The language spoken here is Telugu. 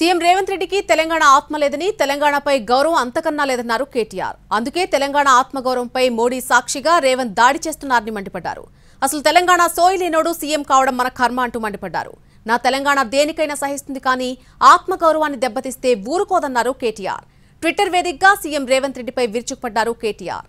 సీఎం రేవంత్ రెడ్డికి తెలంగాణ ఆత్మ లేదని తెలంగాణపై గౌరవం అంతకన్నా లేదన్నారు కేటీఆర్ అందుకే తెలంగాణ ఆత్మగౌరవంపై మోడీ సాక్షిగా రేవంత్ దాడి చేస్తున్నారని మండిపడ్డారు అసలు తెలంగాణ సోయి లేనోడు సీఎం కావడం మన కర్మ అంటూ మండిపడ్డారు నా తెలంగాణ దేనికైనా సహిస్తుంది కానీ ఆత్మగౌరవాన్ని దెబ్బతీస్తే ఊరుకోదన్నారు కేటీఆర్ ట్విట్టర్ వేదికగా సీఎం రేవంత్ రెడ్డిపై విరుచుకుపడ్డారు కేటీఆర్